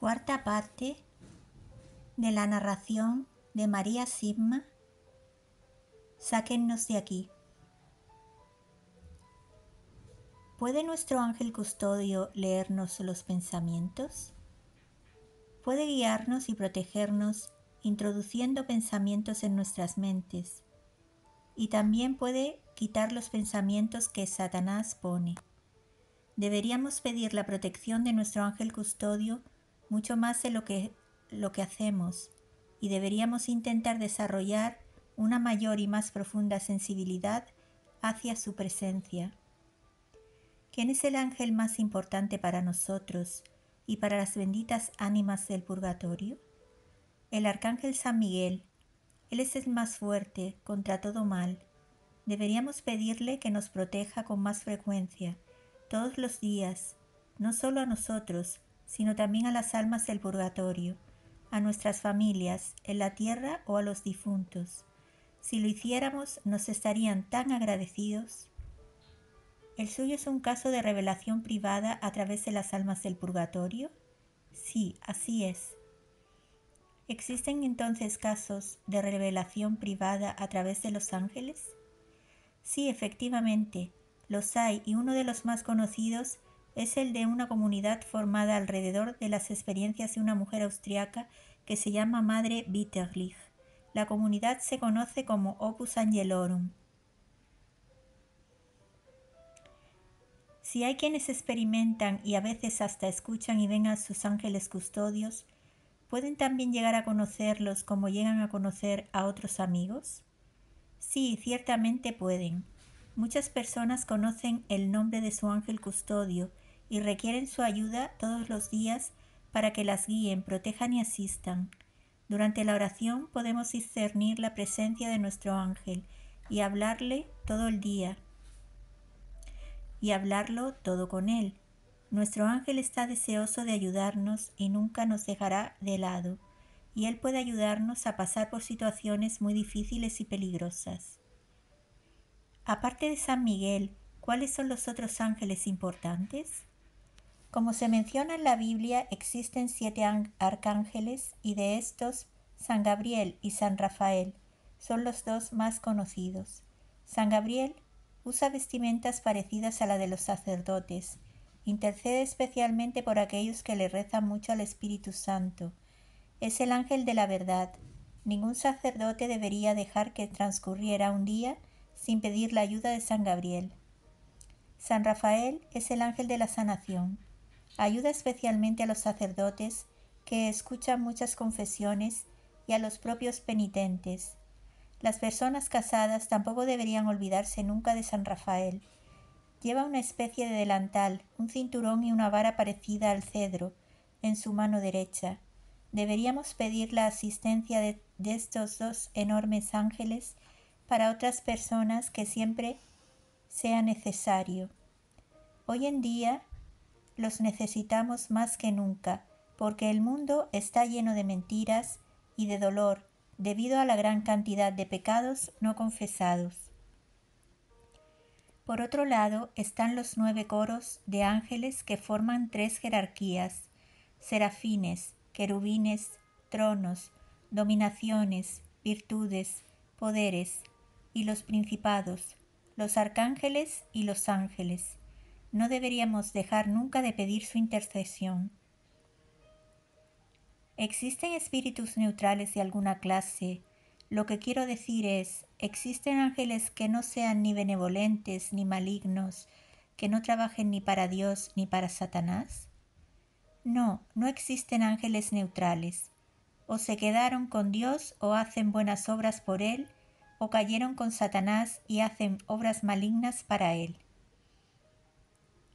Cuarta parte de la narración de María Sigma. Sáquennos de aquí. ¿Puede nuestro ángel custodio leernos los pensamientos? Puede guiarnos y protegernos introduciendo pensamientos en nuestras mentes y también puede quitar los pensamientos que Satanás pone. Deberíamos pedir la protección de nuestro ángel custodio mucho más de lo que, lo que hacemos y deberíamos intentar desarrollar una mayor y más profunda sensibilidad hacia su presencia. ¿Quién es el ángel más importante para nosotros y para las benditas ánimas del purgatorio? El arcángel San Miguel. Él es el más fuerte contra todo mal. Deberíamos pedirle que nos proteja con más frecuencia, todos los días, no solo a nosotros, sino también a las almas del purgatorio, a nuestras familias, en la tierra o a los difuntos. Si lo hiciéramos, nos estarían tan agradecidos. ¿El suyo es un caso de revelación privada a través de las almas del purgatorio? Sí, así es. ¿Existen entonces casos de revelación privada a través de los ángeles? Sí, efectivamente, los hay y uno de los más conocidos es el de una comunidad formada alrededor de las experiencias de una mujer austriaca que se llama Madre Bitterlich. La comunidad se conoce como Opus Angelorum. Si hay quienes experimentan y a veces hasta escuchan y ven a sus ángeles custodios, ¿pueden también llegar a conocerlos como llegan a conocer a otros amigos? Sí, ciertamente pueden. Muchas personas conocen el nombre de su ángel custodio y requieren su ayuda todos los días para que las guíen, protejan y asistan. Durante la oración podemos discernir la presencia de nuestro ángel y hablarle todo el día y hablarlo todo con él. Nuestro ángel está deseoso de ayudarnos y nunca nos dejará de lado, y él puede ayudarnos a pasar por situaciones muy difíciles y peligrosas. Aparte de San Miguel, ¿cuáles son los otros ángeles importantes? Como se menciona en la Biblia, existen siete arcángeles y de estos, San Gabriel y San Rafael son los dos más conocidos. San Gabriel usa vestimentas parecidas a la de los sacerdotes. Intercede especialmente por aquellos que le rezan mucho al Espíritu Santo. Es el ángel de la verdad. Ningún sacerdote debería dejar que transcurriera un día sin pedir la ayuda de San Gabriel. San Rafael es el ángel de la sanación Ayuda especialmente a los sacerdotes que escuchan muchas confesiones y a los propios penitentes. Las personas casadas tampoco deberían olvidarse nunca de San Rafael. Lleva una especie de delantal, un cinturón y una vara parecida al cedro en su mano derecha. Deberíamos pedir la asistencia de, estos dos enormes ángeles para otras personas que siempre sea necesario. Hoy en día los necesitamos más que nunca, porque el mundo está lleno de mentiras y de dolor debido a la gran cantidad de pecados no confesados. Por otro lado están los nueve coros de ángeles que forman tres jerarquías, serafines, querubines, tronos, dominaciones, virtudes, poderes, y los principados, los arcángeles y los ángeles no deberíamos dejar nunca de pedir su intercesión. ¿Existen espíritus neutrales de alguna clase? Lo que quiero decir es, ¿existen ángeles que no sean ni benevolentes ni malignos, que no trabajen ni para Dios ni para Satanás? No, no existen ángeles neutrales. O se quedaron con Dios o hacen buenas obras por Él, o cayeron con Satanás y hacen obras malignas para Él.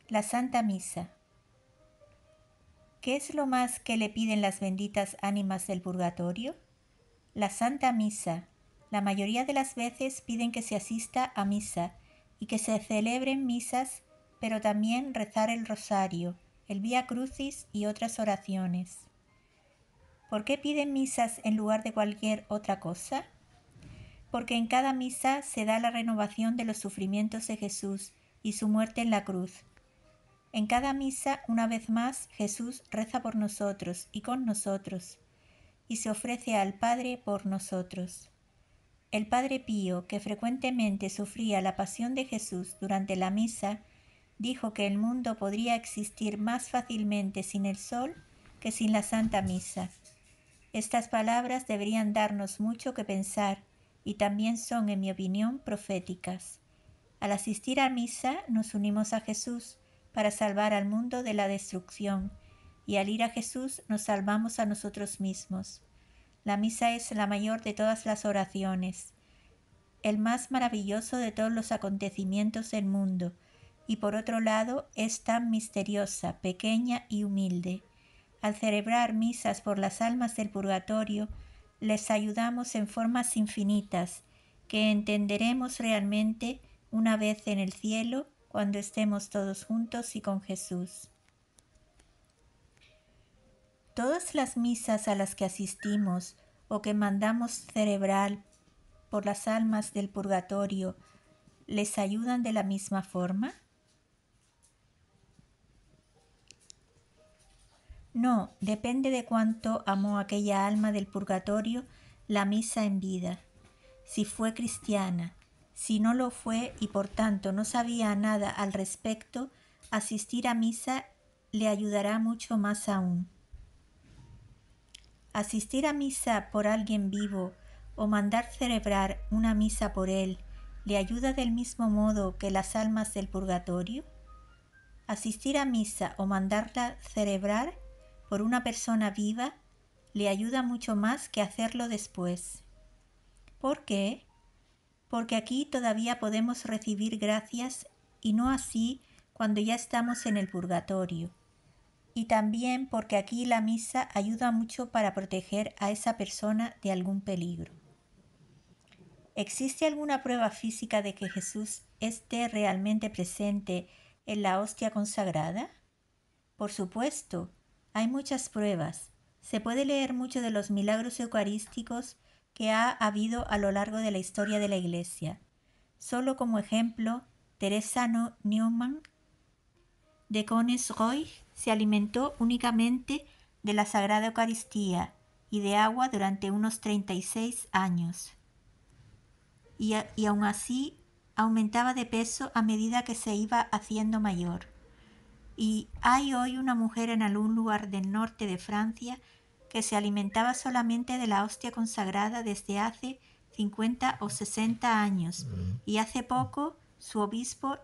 La Santa Misa. ¿Qué es lo más que le piden las benditas ánimas del purgatorio? La Santa Misa. La mayoría de las veces piden que se asista a misa y que se celebren misas, pero también rezar el rosario, el Vía Crucis y otras oraciones. ¿Por qué piden misas en lugar de cualquier otra cosa? Porque en cada misa se da la renovación de los sufrimientos de Jesús y su muerte en la cruz en cada misa, una vez más, Jesús reza por nosotros y con nosotros, y se ofrece al Padre por nosotros. El Padre Pío, que frecuentemente sufría la pasión de Jesús durante la misa, dijo que el mundo podría existir más fácilmente sin el sol que sin la Santa Misa. Estas palabras deberían darnos mucho que pensar y también son, en mi opinión, proféticas. Al asistir a misa nos unimos a Jesús, para salvar al mundo de la destrucción, y al ir a Jesús nos salvamos a nosotros mismos. La misa es la mayor de todas las oraciones, el más maravilloso de todos los acontecimientos del mundo, y por otro lado es tan misteriosa, pequeña y humilde. Al celebrar misas por las almas del purgatorio, les ayudamos en formas infinitas que entenderemos realmente una vez en el cielo cuando estemos todos juntos y con Jesús. Todas las misas a las que asistimos o que mandamos cerebral por las almas del purgatorio les ayudan de la misma forma? No, depende de cuánto amó aquella alma del purgatorio la misa en vida, si fue cristiana, si no lo fue y por tanto no sabía nada al respecto, asistir a misa le ayudará mucho más aún. Asistir a misa por alguien vivo o mandar celebrar una misa por él le ayuda del mismo modo que las almas del purgatorio? Asistir a misa o mandarla celebrar por una persona viva le ayuda mucho más que hacerlo después. ¿Por qué? porque aquí todavía podemos recibir gracias y no así cuando ya estamos en el purgatorio. Y también porque aquí la misa ayuda mucho para proteger a esa persona de algún peligro. ¿Existe alguna prueba física de que Jesús esté realmente presente en la hostia consagrada? Por supuesto, hay muchas pruebas. Se puede leer mucho de los milagros eucarísticos que ha habido a lo largo de la historia de la Iglesia. Solo como ejemplo, Teresa Newman de Cones Cônes-Roy se alimentó únicamente de la Sagrada Eucaristía y de agua durante unos treinta y seis años, y aún así aumentaba de peso a medida que se iba haciendo mayor. Y hay hoy una mujer en algún lugar del norte de Francia que se alimentaba solamente de la hostia consagrada desde hace 50 o 60 años y hace poco su obispo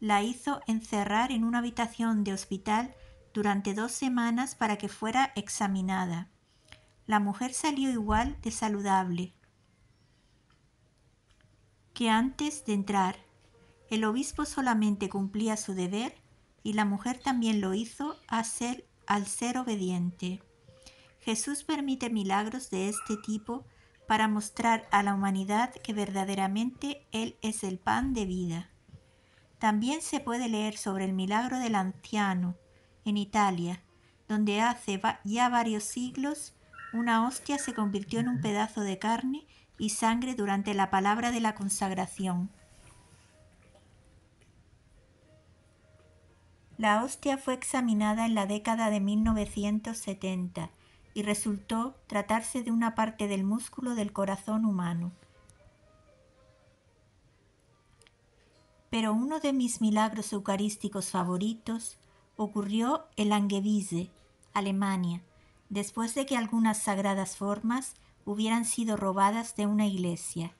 la hizo encerrar en una habitación de hospital durante dos semanas para que fuera examinada. La mujer salió igual de saludable que antes de entrar. El obispo solamente cumplía su deber y la mujer también lo hizo al ser obediente. Jesús permite milagros de este tipo para mostrar a la humanidad que verdaderamente Él es el pan de vida. También se puede leer sobre el milagro del anciano en Italia, donde hace ya varios siglos una hostia se convirtió en un pedazo de carne y sangre durante la palabra de la consagración. La hostia fue examinada en la década de 1970 y resultó tratarse de una parte del músculo del corazón humano. Pero uno de mis milagros eucarísticos favoritos ocurrió en Langewiese, Alemania, después de que algunas sagradas formas hubieran sido robadas de una iglesia.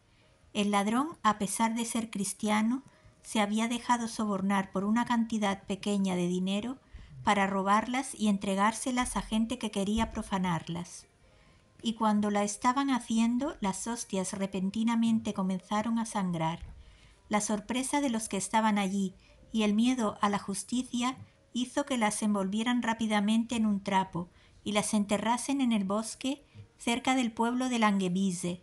El ladrón, a pesar de ser cristiano, se había dejado sobornar por una cantidad pequeña de dinero para robarlas y entregárselas a gente que quería profanarlas. Y cuando la estaban haciendo, las hostias repentinamente comenzaron a sangrar. La sorpresa de los que estaban allí y el miedo a la justicia hizo que las envolvieran rápidamente en un trapo y las enterrasen en el bosque cerca del pueblo de Langevise.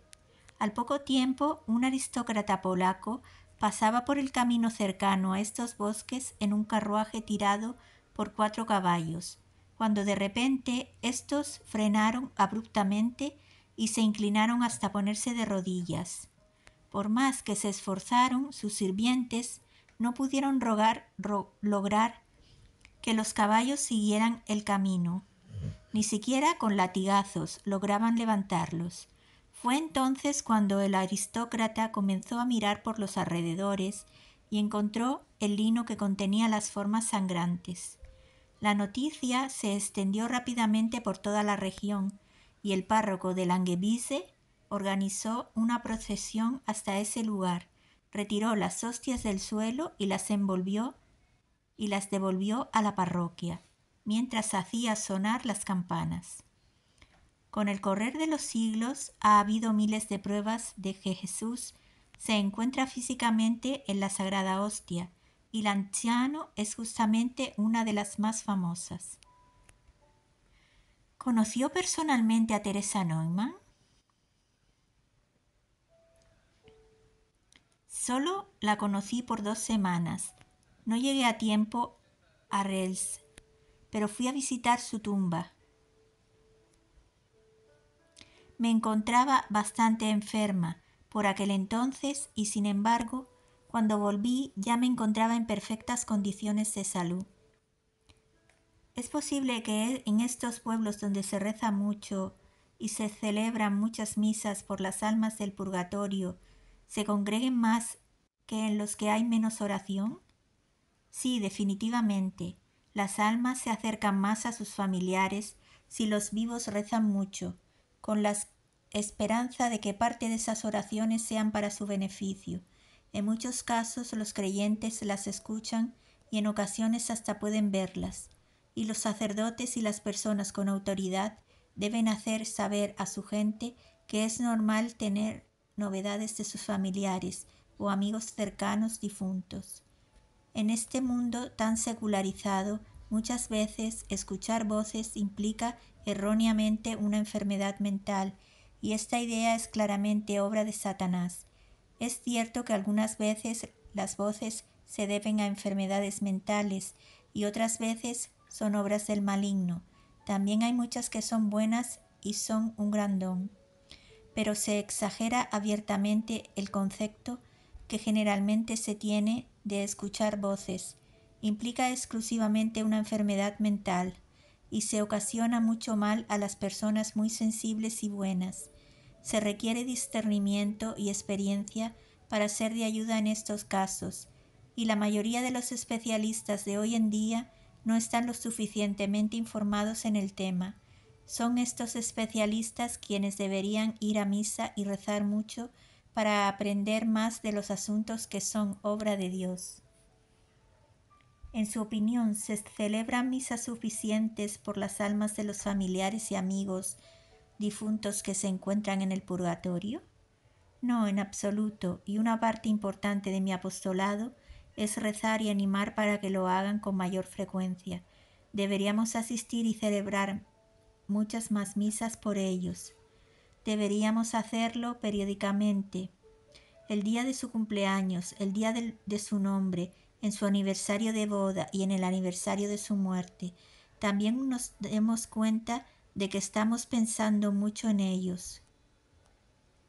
Al poco tiempo, un aristócrata polaco pasaba por el camino cercano a estos bosques en un carruaje tirado por cuatro caballos, cuando de repente estos frenaron abruptamente y se inclinaron hasta ponerse de rodillas. Por más que se esforzaron, sus sirvientes no pudieron rogar, lograr que los caballos siguieran el camino. Ni siquiera con latigazos lograban levantarlos. Fue entonces cuando el aristócrata comenzó a mirar por los alrededores y encontró el lino que contenía las formas sangrantes. La noticia se extendió rápidamente por toda la región y el párroco de Langevise organizó una procesión hasta ese lugar, retiró las hostias del suelo y las envolvió y las devolvió a la parroquia, mientras hacía sonar las campanas. Con el correr de los siglos ha habido miles de pruebas de que Jesús se encuentra físicamente en la Sagrada Hostia, y Lanciano es justamente una de las más famosas. ¿Conoció personalmente a Teresa Neumann? Solo la conocí por dos semanas. No llegué a tiempo a Rels, pero fui a visitar su tumba. Me encontraba bastante enferma por aquel entonces y sin embargo cuando volví ya me encontraba en perfectas condiciones de salud. Es posible que en estos pueblos donde se reza mucho y se celebran muchas misas por las almas del purgatorio, se congreguen más que en los que hay menos oración? Sí, definitivamente, las almas se acercan más a sus familiares si los vivos rezan mucho, con la esperanza de que parte de esas oraciones sean para su beneficio en muchos casos los creyentes las escuchan y en ocasiones hasta pueden verlas, y los sacerdotes y las personas con autoridad deben hacer saber a su gente que es normal tener novedades de sus familiares o amigos cercanos difuntos. En este mundo tan secularizado, muchas veces escuchar voces implica erróneamente una enfermedad mental, y esta idea es claramente obra de Satanás es cierto que algunas veces las voces se deben a enfermedades mentales y otras veces son obras del maligno. También hay muchas que son buenas y son un gran don. Pero se exagera abiertamente el concepto que generalmente se tiene de escuchar voces. Implica exclusivamente una enfermedad mental y se ocasiona mucho mal a las personas muy sensibles y buenas se requiere discernimiento y experiencia para ser de ayuda en estos casos, y la mayoría de los especialistas de hoy en día no están lo suficientemente informados en el tema. Son estos especialistas quienes deberían ir a misa y rezar mucho para aprender más de los asuntos que son obra de Dios. En su opinión, se celebran misas suficientes por las almas de los familiares y amigos difuntos que se encuentran en el purgatorio? No, en absoluto, y una parte importante de mi apostolado es rezar y animar para que lo hagan con mayor frecuencia. Deberíamos asistir y celebrar muchas más misas por ellos. Deberíamos hacerlo periódicamente. El día de su cumpleaños, el día de, su nombre, en su aniversario de boda y en el aniversario de su muerte. También nos demos cuenta de que estamos pensando mucho en ellos.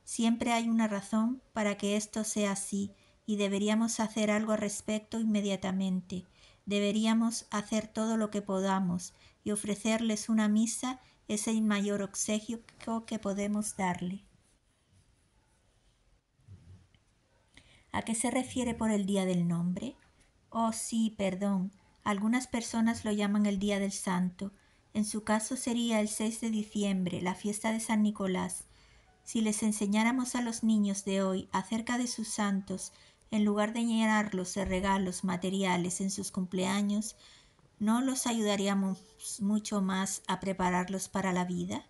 Siempre hay una razón para que esto sea así y deberíamos hacer algo al respecto inmediatamente. Deberíamos hacer todo lo que podamos y ofrecerles una misa es el mayor obsequio que podemos darle. ¿A qué se refiere por el día del nombre? Oh, sí, perdón. Algunas personas lo llaman el día del santo, en su caso sería el 6 de diciembre, la fiesta de San Nicolás. Si les enseñáramos a los niños de hoy acerca de sus santos, en lugar de llenarlos de regalos materiales en sus cumpleaños, ¿no los ayudaríamos mucho más a prepararlos para la vida?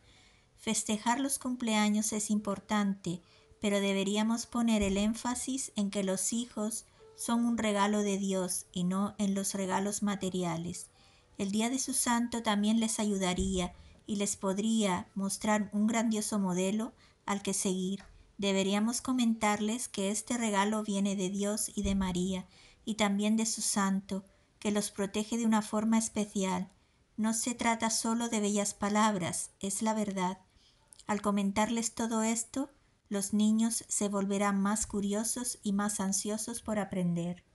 Festejar los cumpleaños es importante, pero deberíamos poner el énfasis en que los hijos son un regalo de Dios y no en los regalos materiales el día de su santo también les ayudaría y les podría mostrar un grandioso modelo al que seguir. Deberíamos comentarles que este regalo viene de Dios y de María, y también de su santo, que los protege de una forma especial. No se trata solo de bellas palabras, es la verdad. Al comentarles todo esto, los niños se volverán más curiosos y más ansiosos por aprender.